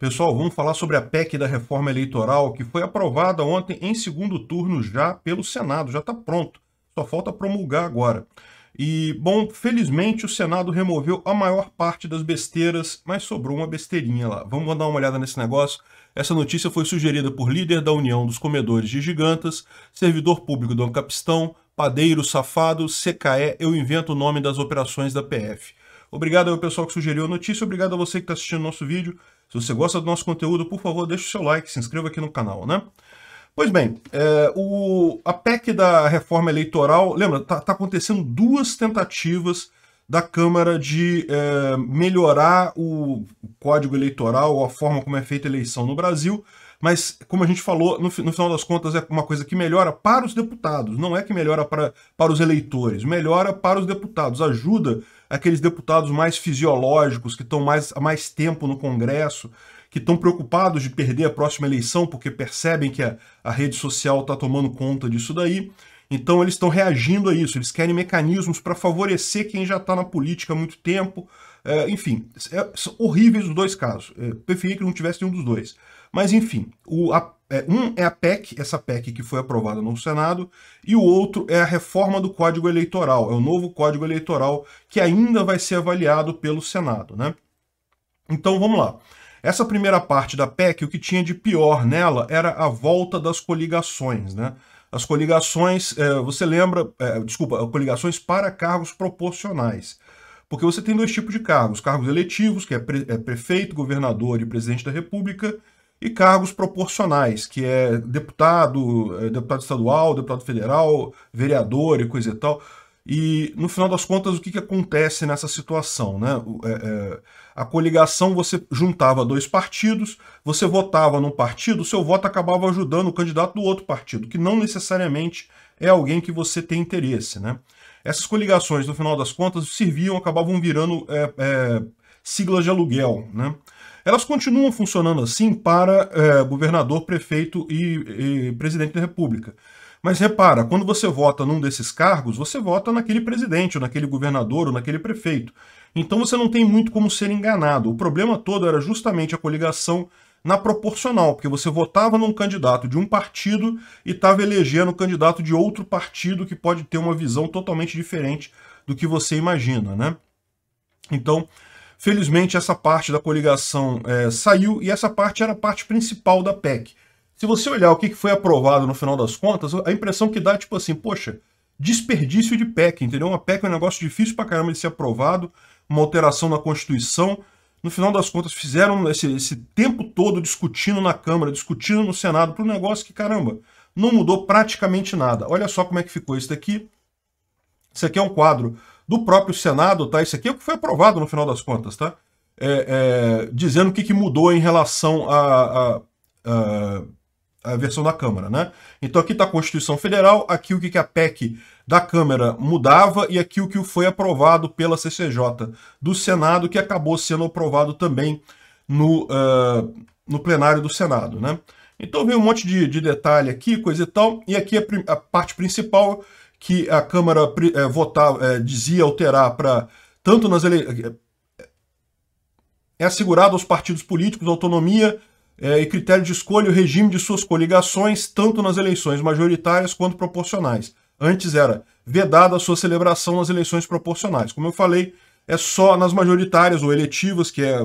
Pessoal, vamos falar sobre a PEC da reforma eleitoral, que foi aprovada ontem em segundo turno já pelo Senado, já está pronto, só falta promulgar agora. E, bom, felizmente o Senado removeu a maior parte das besteiras, mas sobrou uma besteirinha lá. Vamos dar uma olhada nesse negócio. Essa notícia foi sugerida por líder da União dos Comedores de Gigantas, servidor público do Ancapistão, padeiro safado, CKE, eu invento o nome das operações da PF. Obrigado ao pessoal que sugeriu a notícia, obrigado a você que está assistindo nosso vídeo. Se você gosta do nosso conteúdo, por favor, deixe o seu like, se inscreva aqui no canal, né? Pois bem, é, o, a PEC da reforma eleitoral, lembra, está tá acontecendo duas tentativas da Câmara de é, melhorar o código eleitoral, a forma como é feita a eleição no Brasil, mas, como a gente falou, no, no, final das contas é uma coisa que melhora para os deputados, não é que melhora para, para os eleitores, melhora para os deputados, ajuda aqueles deputados mais fisiológicos, que estão mais, há mais tempo no Congresso, que estão preocupados de perder a próxima eleição porque percebem que a, a rede social está tomando conta disso daí. Então eles estão reagindo a isso, eles querem mecanismos para favorecer quem já está na política há muito tempo. É, enfim, é, são horríveis os dois casos. É, preferia que não tivesse nenhum dos dois. Mas, enfim, o, a, é, um é a PEC, essa PEC que foi aprovada no Senado, e o outro é a reforma do Código Eleitoral, é o novo Código Eleitoral que ainda vai ser avaliado pelo Senado, né? Então, vamos lá. Essa primeira parte da PEC, o que tinha de pior nela era a volta das coligações, né? As coligações, é, você lembra, é, desculpa, coligações para cargos proporcionais. Porque você tem dois tipos de cargos: cargos eletivos, que é, pre, é prefeito, governador e presidente da República, e cargos proporcionais, que é deputado, eh, deputado estadual, deputado federal, vereador e coisa e tal. E, no final das contas, o que, que acontece nessa situação? Né? Eh, eh, a coligação, você juntava dois partidos, você votava num partido, seu voto acabava ajudando o candidato do outro partido, que não necessariamente é alguém que você tem interesse. Né? Essas coligações, no final das contas, serviam, acabavam virando é, é, siglas de aluguel. Né? elas continuam funcionando assim para é, governador, prefeito e, e presidente da República. Mas repara, quando você vota num desses cargos, você vota naquele presidente, ou naquele governador, ou naquele prefeito. Então você não tem muito como ser enganado. O problema todo era justamente a coligação na proporcional, porque você votava num candidato de um partido e estava elegendo um candidato de outro partido que pode ter uma visão totalmente diferente do que você imagina, né? Então, Felizmente, essa parte da coligação é, saiu e essa parte era a parte principal da PEC. Se você olhar o que foi aprovado no final das contas, a impressão que dá é tipo assim, poxa, desperdício de PEC, entendeu? Uma PEC é um negócio difícil pra caramba de ser aprovado, uma alteração na Constituição. No final das contas, fizeram esse, esse tempo todo discutindo na Câmara, discutindo no Senado, para um negócio que, caramba, não mudou praticamente nada. Olha só como é que ficou isso daqui. Isso aqui é um quadro do próprio Senado, tá? Isso aqui é o que foi aprovado no final das contas, tá? É, é, dizendo o que, que, mudou em relação à a, versão da Câmara, né? Então aqui está a Constituição Federal, aqui o que, que a PEC da Câmara mudava e aqui o que foi aprovado pela CCJ do Senado, que acabou sendo aprovado também no, uh, no plenário do Senado, né? Então vem um monte de, de detalhe aqui, coisa e tal, e aqui a, a parte principal que a Câmara é, votava, é, dizia alterar para tanto nas eleições. É assegurado aos partidos políticos autonomia é, e critério de escolha o regime de suas coligações, tanto nas eleições majoritárias quanto proporcionais. Antes era vedada a sua celebração nas eleições proporcionais. Como eu falei, é só nas majoritárias ou eletivas, que é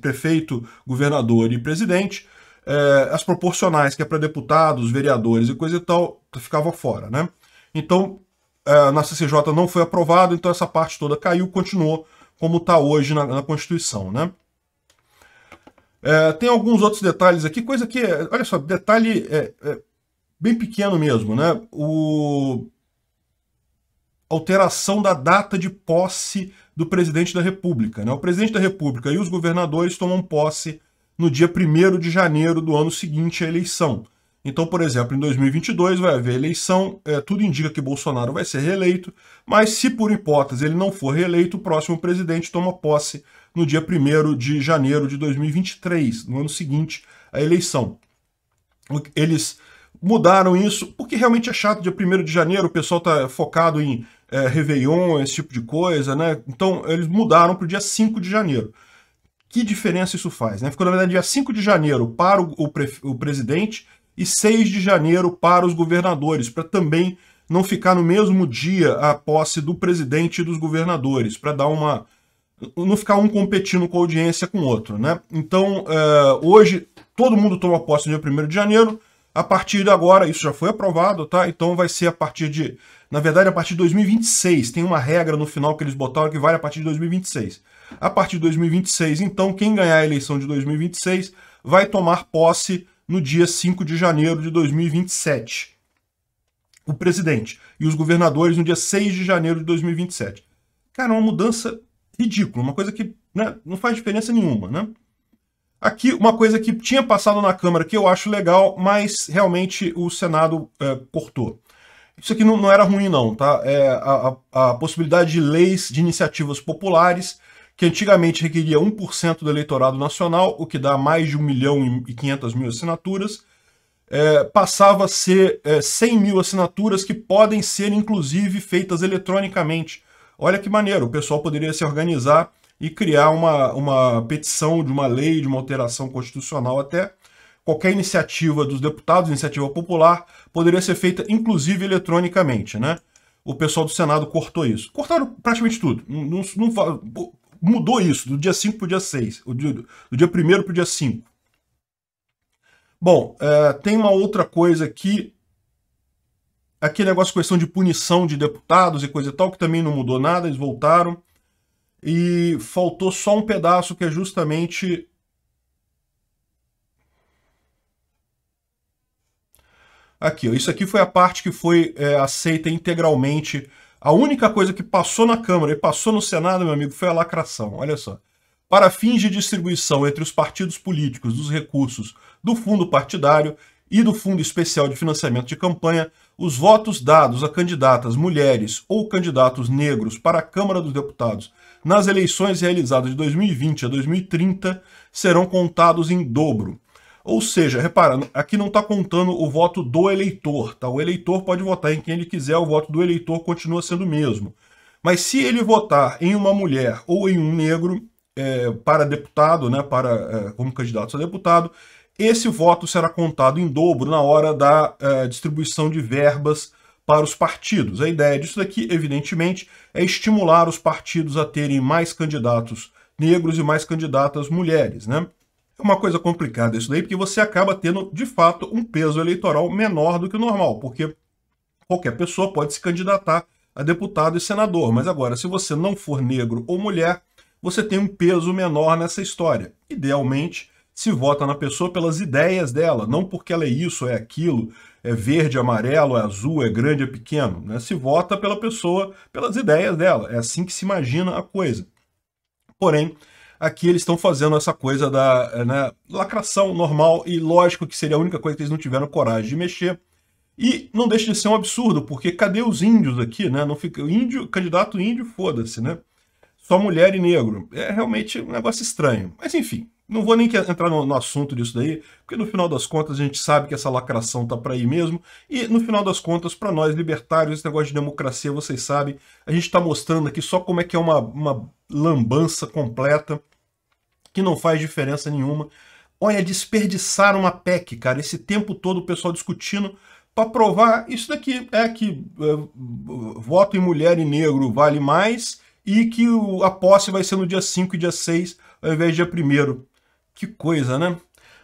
prefeito, governador e presidente, é, as proporcionais, que é para deputados, vereadores e coisa e tal, ficava fora, né? Então, é, na CCJ não foi aprovado, então essa parte toda caiu, continuou como está hoje na, na, Constituição. Né? É, tem alguns outros detalhes aqui, coisa que, olha só, detalhe é, é, bem pequeno mesmo, né? O alteração da data de posse do presidente da República. Né? O presidente da República e os governadores tomam posse no dia 1 de janeiro do ano seguinte à eleição. Então, por exemplo, em 2022 vai haver eleição, é, tudo indica que Bolsonaro vai ser reeleito, mas se por hipótese ele não for reeleito, o próximo presidente toma posse no dia 1 de janeiro de 2023, no ano seguinte à eleição. Eles mudaram isso porque realmente é chato, dia 1 de janeiro o pessoal está focado em é, Réveillon, esse tipo de coisa, né? Então eles mudaram para o dia 5 de janeiro. Que diferença isso faz? Né? Ficou, na verdade, dia 5 de janeiro para o, o, o presidente e 6 de janeiro para os governadores, para também não ficar no mesmo dia a posse do presidente e dos governadores, para dar uma. não ficar um competindo com a audiência com o outro, né? Então, eh, hoje, todo mundo toma posse no dia 1 de janeiro. A partir de agora, isso já foi aprovado, tá? Então vai ser a partir de. Na verdade, a partir de 2026. Tem uma regra no final que eles botaram que vale a partir de 2026. A partir de 2026, então, quem ganhar a eleição de 2026 vai tomar posse no dia 5 de janeiro de 2027. O presidente e os governadores no dia 6 de janeiro de 2027. Cara, é uma mudança ridícula, uma coisa que né, não faz diferença nenhuma, né? Aqui, uma coisa que tinha passado na Câmara que eu acho legal, mas realmente o Senado é, cortou. Isso aqui não, não, era ruim, não, tá? É, a, a, a possibilidade de leis de iniciativas populares que antigamente requeria 1% do eleitorado nacional, o que dá mais de 1 milhão e 500 mil assinaturas, é, passava a ser é, 100 mil assinaturas que podem ser, inclusive, feitas eletronicamente. Olha que maneiro, o pessoal poderia se organizar e criar uma, uma petição de uma lei, de uma alteração constitucional até. Qualquer iniciativa dos deputados, iniciativa popular, poderia ser feita, inclusive, eletronicamente, né? o pessoal do Senado cortou isso. Cortaram praticamente tudo. Não, não, mudou isso, do dia 5 para o dia 6, do, dia 1 para o dia 5. Bom, é, tem uma outra coisa aqui, aquele negócio, questão de punição de deputados e coisa e tal, que também não mudou nada, eles voltaram. E faltou só um pedaço que é justamente Aqui, ó, isso aqui foi a parte que foi é, aceita integralmente a única coisa que passou na Câmara e passou no Senado, meu amigo, foi a lacração. Olha só. Para fins de distribuição entre os partidos políticos dos recursos do fundo partidário e do Fundo Especial de Financiamento de Campanha, os votos dados a candidatas mulheres ou candidatos negros para a Câmara dos Deputados nas eleições realizadas de 2020 a 2030 serão contados em dobro. Ou seja, repara, aqui não está contando o voto do eleitor, tá? O eleitor pode votar em quem ele quiser, o voto do eleitor continua sendo o mesmo. Mas se ele votar em uma mulher ou em um negro é, para deputado, né, para, é, como candidato a deputado, esse voto será contado em dobro na hora da é, distribuição de verbas para os partidos. A ideia disso daqui, evidentemente, é estimular os partidos a terem mais candidatos negros e mais candidatas mulheres, né? É uma coisa complicada isso daí, porque você acaba tendo, de fato, um peso eleitoral menor do que o normal, porque qualquer pessoa pode se candidatar a deputado e senador, mas agora, se você não for negro ou mulher, você tem um peso menor nessa história. Idealmente, se vota na pessoa pelas ideias dela, não porque ela é isso, é aquilo, é verde, amarelo, é azul, é grande, é pequeno. Né? Se vota pela pessoa pelas ideias dela. É assim que se imagina a coisa. Porém, Aqui eles estão fazendo essa coisa da eh, né, lacração normal e lógico que seria a única coisa que eles não tiveram coragem de mexer. E não deixa de ser um absurdo, porque cadê os índios aqui, né? Não fica índio, candidato índio, foda-se, né? Só mulher e negro. É realmente um negócio estranho. Mas enfim, não vou nem entrar no, no, assunto disso daí, porque no final das contas a gente sabe que essa lacração tá para aí mesmo. E no final das contas, para nós libertários, esse negócio de democracia, vocês sabem, a gente está mostrando aqui só como é que é uma, uma lambança completa que não faz diferença nenhuma. Olha, desperdiçar uma PEC, cara, esse tempo todo o pessoal discutindo para provar isso daqui, é que é, voto em mulher e negro vale mais e que o, a posse vai ser no dia 5 e dia 6 ao invés de dia 1 Que coisa, né?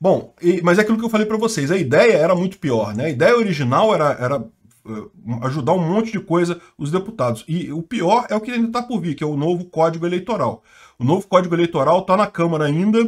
Bom, e, mas é aquilo que eu falei para vocês, a ideia era muito pior, né? A ideia original era, era eh, ajudar um monte de coisa os deputados. E o pior é o que ainda está por vir, que é o novo Código Eleitoral. O novo Código Eleitoral está na Câmara ainda,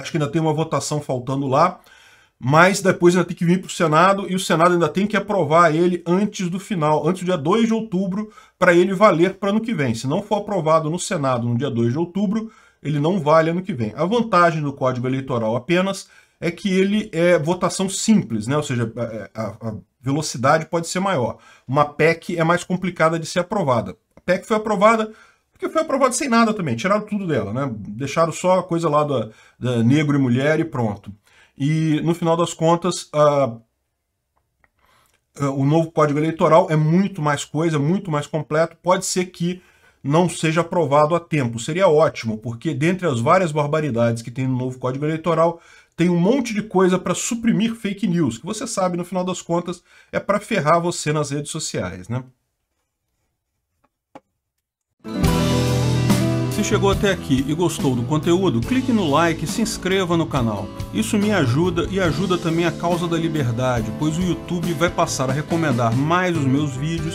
acho que ainda tem uma votação faltando lá, mas depois ainda tem que vir para o Senado e o Senado ainda tem que aprovar ele antes do final, antes do dia 2 de outubro, para ele valer para ano que vem. Se não for aprovado no Senado no dia 2 de outubro, ele não vale ano que vem. A vantagem do Código Eleitoral apenas é que ele é votação simples, né? ou seja, a, a velocidade pode ser maior. Uma PEC é mais complicada de ser aprovada. A PEC foi aprovada porque foi aprovada sem nada também, tiraram tudo dela, né? deixaram só a coisa lá da, da negro e mulher e pronto. E no final das contas, a, a, o novo Código Eleitoral é muito mais coisa, é muito mais completo, pode ser que não seja aprovado a tempo. Seria ótimo, porque dentre as várias barbaridades que tem no novo Código Eleitoral, tem um monte de coisa para suprimir fake news, que você sabe, no final das contas, é para ferrar você nas redes sociais, né? Se chegou até aqui e gostou do conteúdo, clique no like e se inscreva no canal. Isso me ajuda e ajuda também a causa da liberdade, pois o YouTube vai passar a recomendar mais os meus vídeos